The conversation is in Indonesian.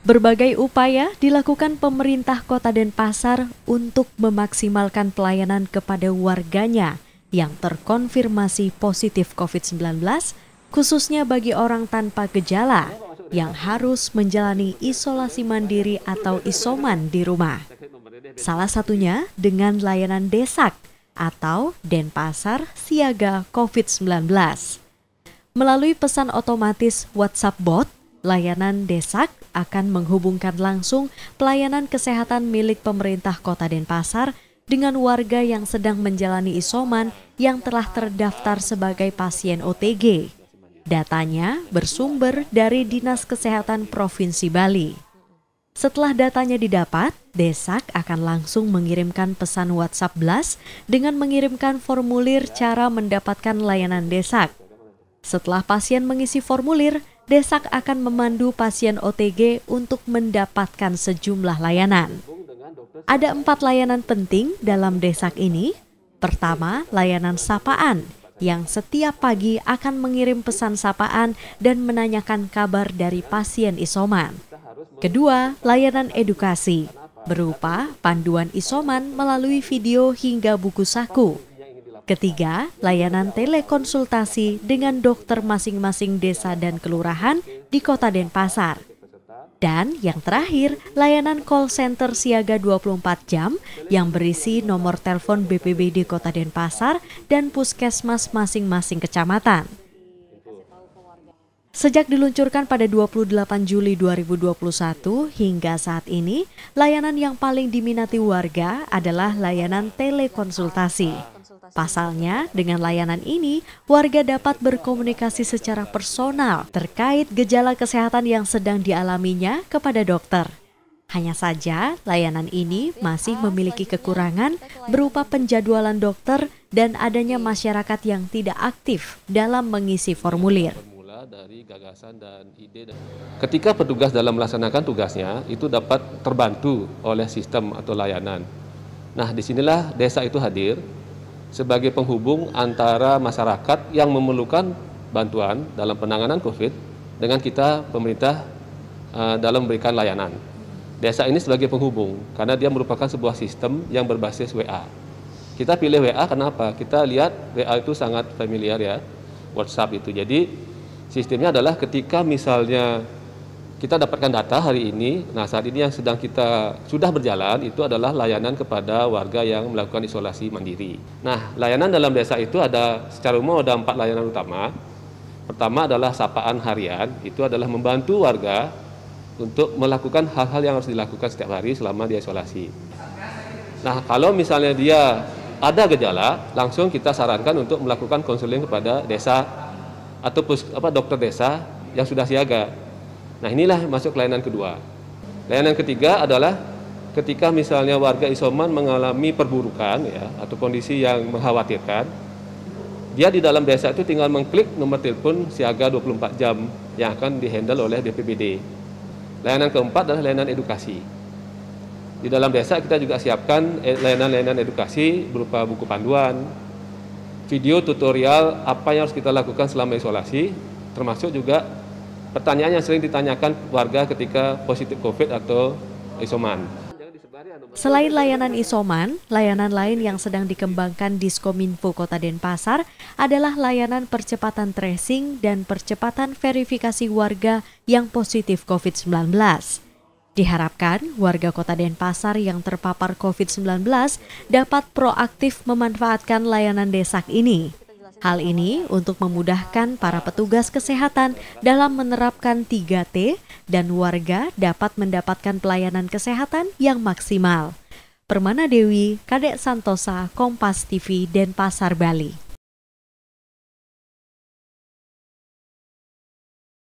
Berbagai upaya dilakukan pemerintah Kota Denpasar untuk memaksimalkan pelayanan kepada warganya yang terkonfirmasi positif COVID-19, khususnya bagi orang tanpa gejala yang harus menjalani isolasi mandiri atau isoman di rumah. Salah satunya dengan layanan desak atau Denpasar Siaga COVID-19. Melalui pesan otomatis WhatsApp bot, Layanan Desak akan menghubungkan langsung pelayanan kesehatan milik pemerintah Kota Denpasar dengan warga yang sedang menjalani isoman yang telah terdaftar sebagai pasien OTG. Datanya bersumber dari Dinas Kesehatan Provinsi Bali. Setelah datanya didapat, Desak akan langsung mengirimkan pesan WhatsApp Blast dengan mengirimkan formulir cara mendapatkan layanan Desak. Setelah pasien mengisi formulir, Desak akan memandu pasien OTG untuk mendapatkan sejumlah layanan. Ada empat layanan penting dalam Desak ini. Pertama, layanan sapaan yang setiap pagi akan mengirim pesan sapaan dan menanyakan kabar dari pasien isoman. Kedua, layanan edukasi berupa panduan isoman melalui video hingga buku saku. Ketiga, layanan telekonsultasi dengan dokter masing-masing desa dan kelurahan di Kota Denpasar. Dan yang terakhir, layanan call center siaga 24 jam yang berisi nomor telepon BPBD Kota Denpasar dan puskesmas masing-masing kecamatan. Sejak diluncurkan pada 28 Juli 2021 hingga saat ini, layanan yang paling diminati warga adalah layanan telekonsultasi. Pasalnya, dengan layanan ini, warga dapat berkomunikasi secara personal terkait gejala kesehatan yang sedang dialaminya kepada dokter. Hanya saja, layanan ini masih memiliki kekurangan berupa penjadwalan dokter dan adanya masyarakat yang tidak aktif dalam mengisi formulir. Ketika petugas dalam melaksanakan tugasnya, itu dapat terbantu oleh sistem atau layanan. Nah, disinilah desa itu hadir sebagai penghubung antara masyarakat yang memerlukan bantuan dalam penanganan COVID dengan kita pemerintah eh, dalam memberikan layanan. Desa ini sebagai penghubung karena dia merupakan sebuah sistem yang berbasis WA. Kita pilih WA kenapa? Kita lihat WA itu sangat familiar ya, WhatsApp itu. Jadi sistemnya adalah ketika misalnya kita dapatkan data hari ini. Nah, saat ini yang sedang kita sudah berjalan itu adalah layanan kepada warga yang melakukan isolasi mandiri. Nah, layanan dalam desa itu ada secara umum ada empat layanan utama. Pertama adalah sapaan harian, itu adalah membantu warga untuk melakukan hal-hal yang harus dilakukan setiap hari selama dia isolasi. Nah, kalau misalnya dia ada gejala, langsung kita sarankan untuk melakukan konseling kepada desa atau pus, apa dokter desa yang sudah siaga Nah inilah masuk layanan kedua. Layanan ketiga adalah ketika misalnya warga isoman mengalami perburukan ya atau kondisi yang mengkhawatirkan, dia di dalam desa itu tinggal mengklik nomor telepon siaga 24 jam yang akan dihandle oleh BPBD. Layanan keempat adalah layanan edukasi. Di dalam desa kita juga siapkan eh, layanan-layanan edukasi berupa buku panduan, video tutorial apa yang harus kita lakukan selama isolasi, termasuk juga pertanyaan yang sering ditanyakan warga ketika positif COVID atau isoman. Selain layanan isoman, layanan lain yang sedang dikembangkan di Skominfo Kota Denpasar adalah layanan percepatan tracing dan percepatan verifikasi warga yang positif COVID-19. Diharapkan warga Kota Denpasar yang terpapar COVID-19 dapat proaktif memanfaatkan layanan desak ini. Hal ini untuk memudahkan para petugas kesehatan dalam menerapkan 3T dan warga dapat mendapatkan pelayanan kesehatan yang maksimal. Permana Dewi, Kadek Santosa, Kompas TV, Denpasar, Bali.